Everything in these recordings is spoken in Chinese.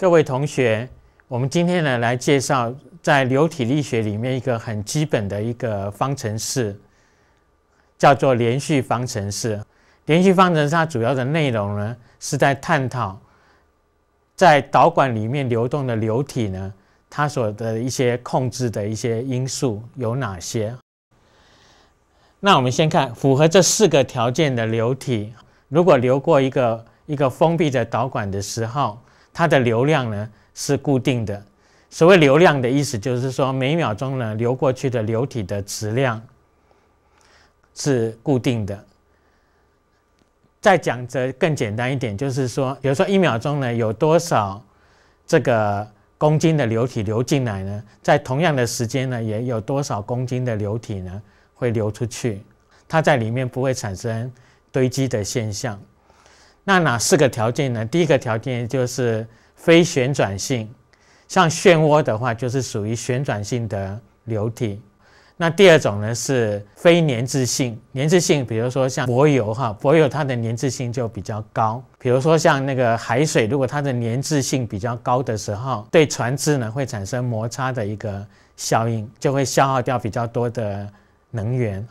各位同学，我们今天呢来介绍在流体力学里面一个很基本的一个方程式，叫做连续方程式。连续方程式它主要的内容呢是在探讨在导管里面流动的流体呢，它所的一些控制的一些因素有哪些。那我们先看符合这四个条件的流体，如果流过一个一个封闭的导管的时候。它的流量呢是固定的，所谓流量的意思就是说每秒钟呢流过去的流体的质量是固定的。再讲则更简单一点，就是说，比如说一秒钟呢有多少这个公斤的流体流进来呢？在同样的时间呢，也有多少公斤的流体呢会流出去？它在里面不会产生堆积的现象。那哪四个条件呢？第一个条件就是非旋转性，像漩涡的话就是属于旋转性的流体。那第二种呢是非粘滞性，粘滞性比如说像柏油哈，柏油它的粘滞性就比较高。比如说像那个海水，如果它的粘滞性比较高的时候，对船只呢会产生摩擦的一个效应，就会消耗掉比较多的能源。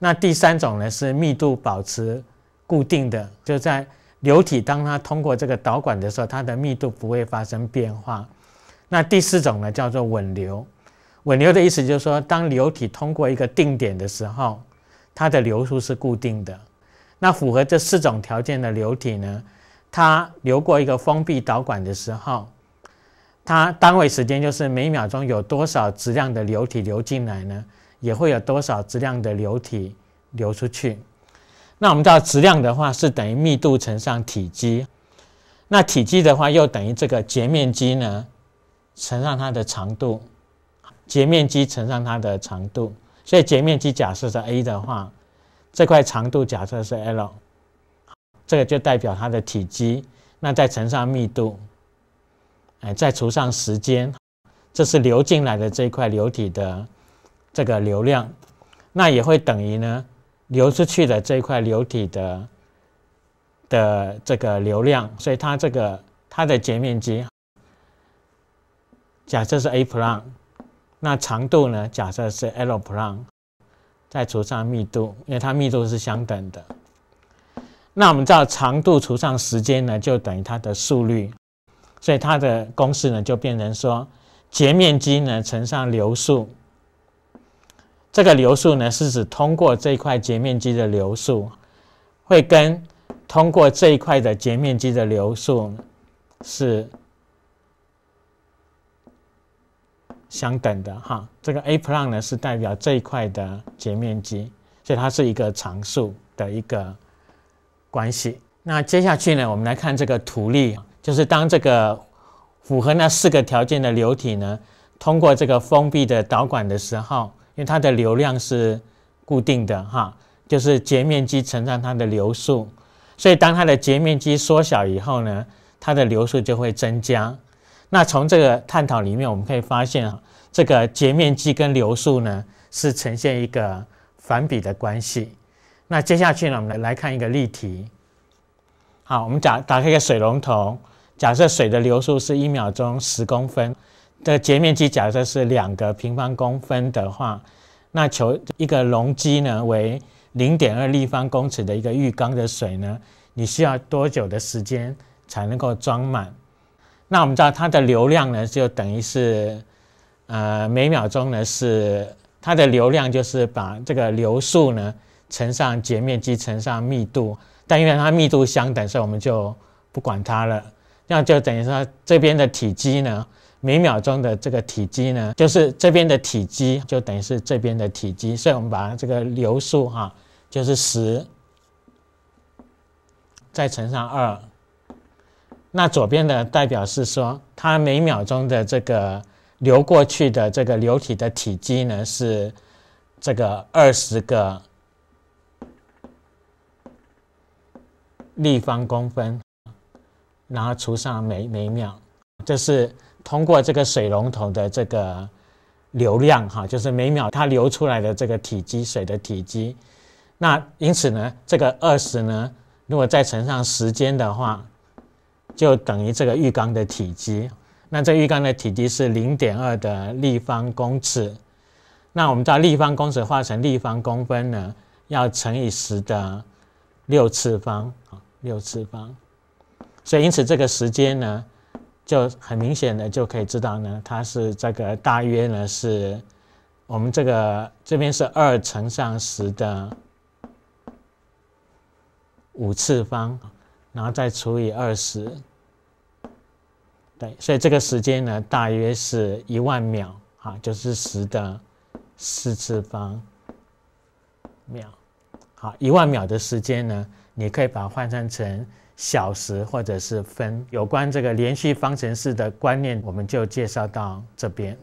那第三种呢是密度保持固定的，就在流体当它通过这个导管的时候，它的密度不会发生变化。那第四种呢，叫做稳流。稳流的意思就是说，当流体通过一个定点的时候，它的流速是固定的。那符合这四种条件的流体呢，它流过一个封闭导管的时候，它单位时间就是每秒钟有多少质量的流体流进来呢，也会有多少质量的流体流出去。那我们知道质量的话是等于密度乘上体积，那体积的话又等于这个截面积呢乘上它的长度，截面积乘上它的长度，所以截面积假设是 A 的话，这块长度假设是 L，这个就代表它的体积，那再乘上密度，哎，再除上时间，这是流进来的这一块流体的这个流量，那也会等于呢。流出去的这一块流体的的这个流量，所以它这个它的截面积假设是 A p r n 那长度呢假设是 L p r n 再除上密度，因为它密度是相等的。那我们知道长度除上时间呢就等于它的速率，所以它的公式呢就变成说截面积呢乘上流速。这个流速呢，是指通过这一块截面积的流速，会跟通过这一块的截面积的流速是相等的哈。这个 A plus 呢，是代表这一块的截面积，所以它是一个常数的一个关系。那接下去呢，我们来看这个图例，就是当这个符合那四个条件的流体呢，通过这个封闭的导管的时候。因为它的流量是固定的哈，就是截面积乘上它的流速，所以当它的截面积缩小以后呢，它的流速就会增加。那从这个探讨里面，我们可以发现，这个截面积跟流速呢是呈现一个反比的关系。那接下去呢，我们来来看一个例题。好，我们假打开一个水龙头，假设水的流速是一秒钟十公分。的截面积假设是两个平方公分的话，那求一个容积呢为零点二立方公尺的一个浴缸的水呢，你需要多久的时间才能够装满？那我们知道它的流量呢，就等于是，呃，每秒钟呢是它的流量就是把这个流速呢乘上截面积乘上密度，但因为它密度相等，所以我们就不管它了。那就等于说这边的体积呢？每秒钟的这个体积呢，就是这边的体积，就等于是这边的体积，所以，我们把这个流速哈，就是十，再乘上二，那左边的代表是说，它每秒钟的这个流过去的这个流体的体积呢，是这个二十个立方公分，然后除上每每秒，这是。通过这个水龙头的这个流量，哈，就是每秒它流出来的这个体积水的体积，那因此呢，这个二十呢，如果再乘上时间的话，就等于这个浴缸的体积。那这浴缸的体积是零点二的立方公尺，那我们知道立方公尺化成立方公分呢，要乘以十的六次方啊，六次方。所以因此这个时间呢？就很明显的就可以知道呢，它是这个大约呢是我们这个这边是二乘上十的五次方，然后再除以二十，对，所以这个时间呢大约是一万秒啊，就是十的四次方秒，好，一万秒的时间呢，你可以把它换算成。小时或者是分，有关这个连续方程式的观念，我们就介绍到这边。